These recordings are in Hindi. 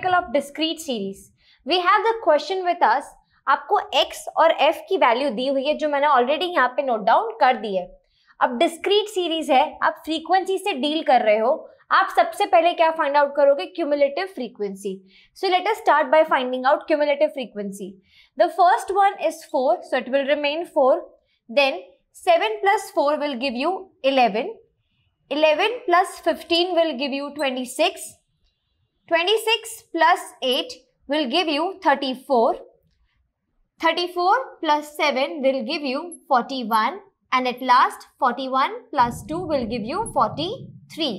numerical of discrete series. We have the question with us. आपको x और f की value दी हुई है जो मैंने already यहाँ पे note down कर दी है अब discrete series है आप frequency से deal कर रहे हो आप सबसे पहले क्या फाइंड आउट करोगे cumulative frequency so let us start by finding out cumulative frequency the first one is four so it will remain four then seven plus four will give you eleven eleven plus fifteen will give you twenty six 26 plus 8 will give you 34. 34 plus 7 will give you 41 and at last 41 plus 2 will give you 43.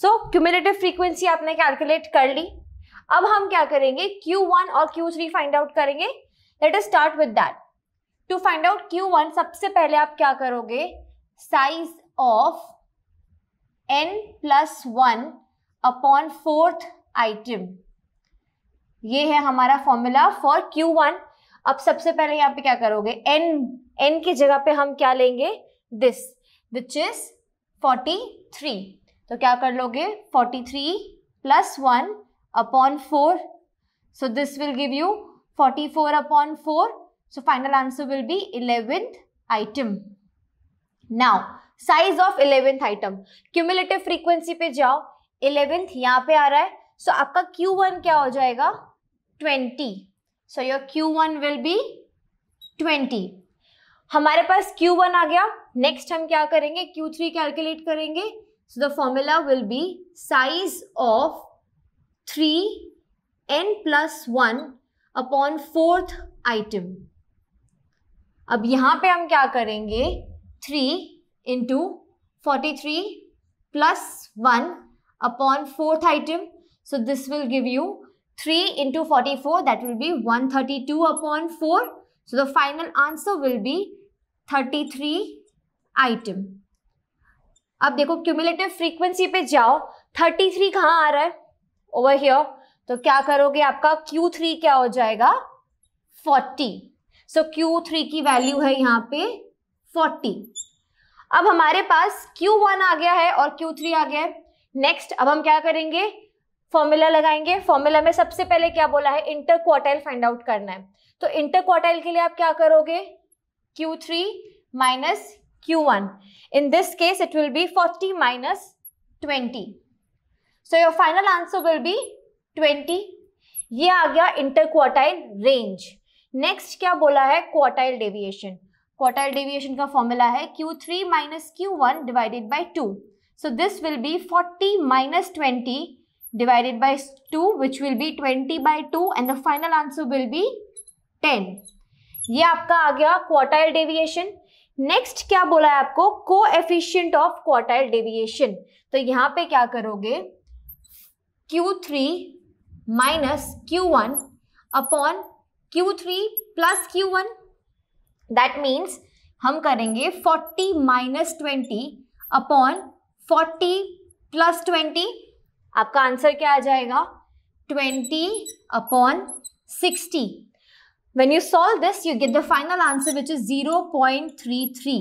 So cumulative frequency आपने कैलकुलेट कर ली अब हम क्या करेंगे Q1 और Q3 find out करेंगे Let us start with that. To find out Q1 सबसे पहले आप क्या करोगे Size of n plus 1 upon fourth item ये है हमारा फॉर्मूला फॉर क्यू वन अब सबसे पहले यहाँ पे क्या करोगे n n की जगह पे हम क्या लेंगे दिस विच इज 43 तो क्या कर लोगे 43 three plus one upon four so this will give you 44 four upon four so final answer will be eleventh item now size of eleventh item cumulative frequency पे जाओ इलेवेंथ यहाँ पे आ रहा है सो आपका Q1 क्या हो जाएगा 20 so your Q1 will be 20 हमारे पास Q1 आ गया नेक्स्ट हम क्या करेंगे Q3 कैलकुलेट करेंगे so the formula will be size of three n plus one upon fourth item अब यहां पे हम क्या करेंगे three into forty three plus one upon fourth item So this will give you 3 into 44 that will be 132 upon 4. So the final answer will be 33 item. अब देखो cumulative frequency पे जाओ 33 कहाँ आ रहा है Over here. तो क्या करोगे आपका Q3 क्या हो जाएगा 40 so Q3 की value है यहाँ पे 40 अब हमारे पास Q1 आ गया है और Q3 आ गया है नेक्स्ट अब हम क्या करेंगे फॉर्मूला लगाएंगे फॉर्मूला में सबसे पहले क्या बोला है इंटर क्वार्टाइल फाइंड आउट करना है तो इंटर क्वार्टाइल के लिए आप क्या करोगे Q three minus Q one in this case it will be forty minus twenty so your final answer will be twenty ये आ गया इंटर क्वार्टाइल रेंज नेक्स्ट क्या बोला है क्वार्टाइल डेविएशन क्वार्टाइल डेविएशन का फॉर्मूला है Q three minus Q one divided by two so this will be forty minus twenty divided by 2 which will be 20 by 2 and the final answer will be 10 ये आपका आ गया क्वार्टाइल डेविएशन नेक्स्ट क्या बोला है आपको को एफिशियंट ऑफ क्वार्टाइल डेविएशन तो यहाँ पे क्या करोगे Q3 minus Q one upon Q three plus Q one that means हम करेंगे 40 minus twenty upon 40 plus twenty आपका आंसर क्या आ जाएगा twenty upon sixty when you solve this you get the final answer which is 0.33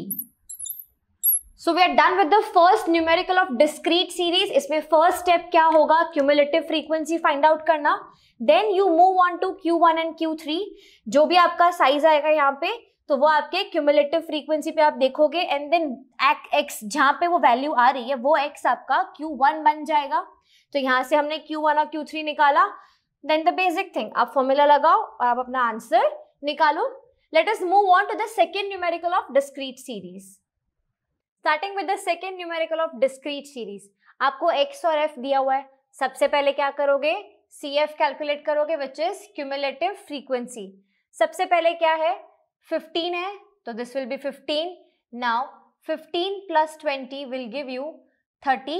so we are done with the first numerical of discrete series इसमें फर्स्ट स्टेप क्या होगा क्यूमुलेटिव फ्रीक्वेंसी फाइंड आउट करना then you move on to Q one and Q three जो भी आपका साइज आएगा यहाँ पे तो वो आपके क्यूमुलेटिव फ्रीक्वेंसी पे आप देखोगे एंड देन एक्स जहां पे वो वैल्यू आ रही है वो एक्स आपका क्यू वन बन जाएगा तो यहाँ से हमने क्यू वन और क्यू थ्री निकाला देन द बेसिक थिंग आप फॉर्मूला लगाओ और आप अपना आंसर निकालो let us move on to the second numerical of discrete series starting with the second numerical of discrete series आपको एक्स और एफ दिया हुआ है सबसे पहले क्या करोगे सी एफ कैलकुलेट करोगे विच इज क्यूमुलेटिव फ्रीक्वेंसी सबसे पहले क्या है 15 है तो this will be 15 now 15 plus 20 will give you 35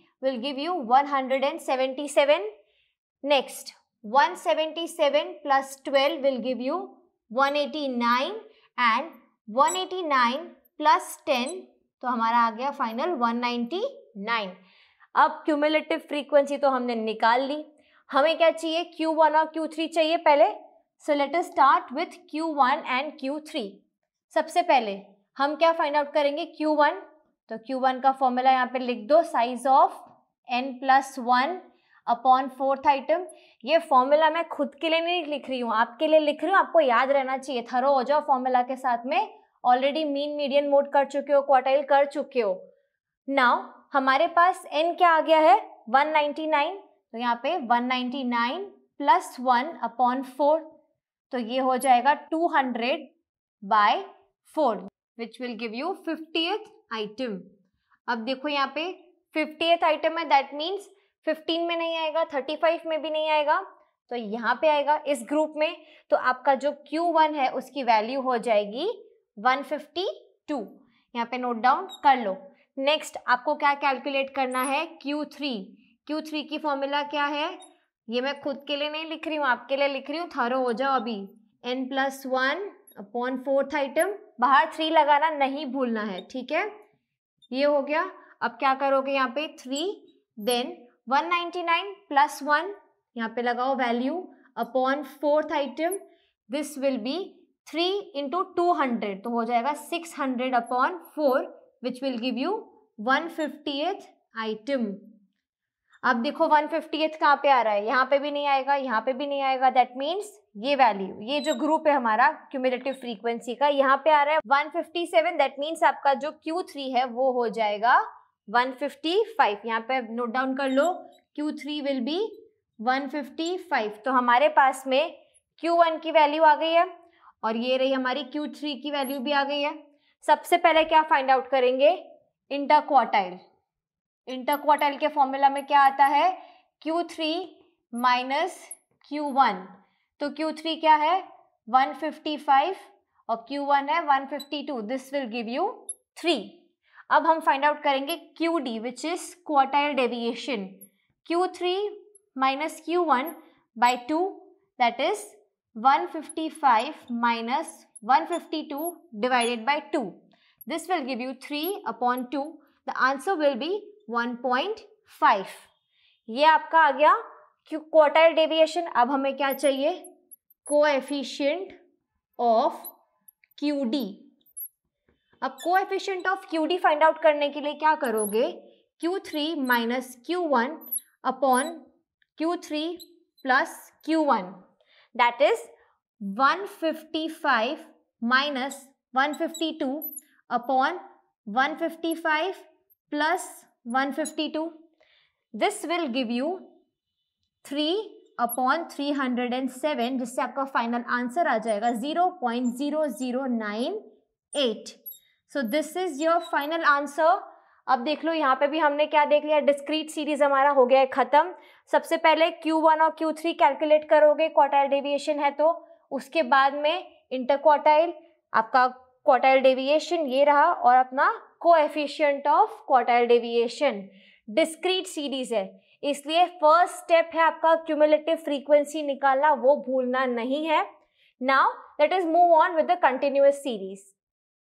will give you 177. Next, 177 plus 12 will give you 189 and 189 plus 10 तो हमारा आ गया फाइनल 199 अब क्यूमुलेटिव फ्रीक्वेंसी तो हमने निकाल ली हमें क्या चाहिए Q1 और Q3 चाहिए पहले so let us start with Q1 and Q3 सबसे पहले हम क्या फाइंड आउट करेंगे Q1 तो Q1 का फॉर्मूला यहाँ पे लिख दो size of n plus one upon fourth item ये फॉर्मूला मैं खुद के लिए नहीं लिख रही हूँ आपके लिए लिख रही हूँ आपको याद रहना चाहिए थरो हो जाओ फॉर्मूला के साथ में ऑलरेडी मीन मीडियन मोड कर चुके हो क्वार्टाइल कर चुके हो नाउ हमारे पास एन क्या आ गया है 199 तो यहाँ पे 199 प्लस वन अपॉन फोर तो ये हो जाएगा 200 hundred by four which will give you fifty item अब देखो यहाँ पे फिफ्टीथ आइटम है दैट मीन्स फिफ्टीन में नहीं आएगा थर्टी फाइव में भी नहीं आएगा तो यहाँ पे आएगा इस ग्रुप में तो आपका जो क्यू वन है उसकी वैल्यू हो जाएगी वन फिफ्टी टू यहाँ पे नोट डाउन कर लो नेक्स्ट आपको क्या कैलकुलेट करना है क्यू थ्री क्यू थ्री की फॉर्मूला क्या है ये मैं खुद के लिए नहीं लिख रही हूँ आपके लिए लिख रही हूँ थारो हो जाओ अभी n plus one upon fourth item बाहर थ्री लगाना नहीं भूलना है ठीक है ये हो गया अब क्या करोगे यहाँ पे three then 199 ninety nine plus one यहाँ पे लगाओ value upon fourth item this will be three into two hundred तो हो जाएगा six hundred upon four which will give you one fifty item अब देखो वन फिफ्टी एथ कहाँ पे आ रहा है यहाँ पे भी नहीं आएगा यहाँ पे भी नहीं आएगा दैट मीन्स ये वैल्यू ये जो ग्रुप है हमारा क्यूमुलेटिव फ्रीक्वेंसी का यहाँ पे आ रहा है one fifty seven that means आपका जो क्यू थ्री है वो हो जाएगा 155 यहाँ पे नोट डाउन कर लो Q3 विल बी फाइव तो हमारे पास में Q1 की वैल्यू आ गई है और ये रही हमारी Q3 की वैल्यू भी आ गई है सबसे पहले क्या फाइंड आउट करेंगे इंटर इंटर क्वार्टाइल के फॉर्मूला में क्या आता है Q3 थ्री माइनस क्यू तो Q3 क्या है 155 और Q1 है 152 this will give you three अब हम फाइंड आउट करेंगे Q D which is quartile deviation Q three minus Q one by two that is one one fifty fifty five minus two divided by two this will give you three upon two the answer will be one point five ये आपका आ गया क्वार्टाइल डेविएशन अब हमें क्या चाहिए कोएफिशिएंट ऑफ क्यू डी अब coefficient of Q D find out करने के लिए क्या करोगे Q three minus Q one upon Q three plus Q one that is one fifty five minus one fifty two upon one fifty five plus one fifty two this will give you three upon three hundred and seven जिससे आपका फाइनल आंसर आ जाएगा zero zero zero point nine eight so this is your final answer अब देख लो यहाँ पे भी हमने क्या देख लिया डिस्क्रीट सीरीज हमारा हो गया है खत्म सबसे पहले Q1 और Q3 कैलकुलेट करोगे क्वार्टाइल डेविएशन है तो उसके बाद में इंटर क्वार्टाइल आपका क्वार्टाइल डेविएशन ये रहा और अपना coefficient of quartile deviation discrete series है इसलिए फर्स्ट स्टेप है आपका क्यूमुलेटिव फ्रीक्वेंसी निकालना वो भूलना नहीं है now let is move on with the continuous series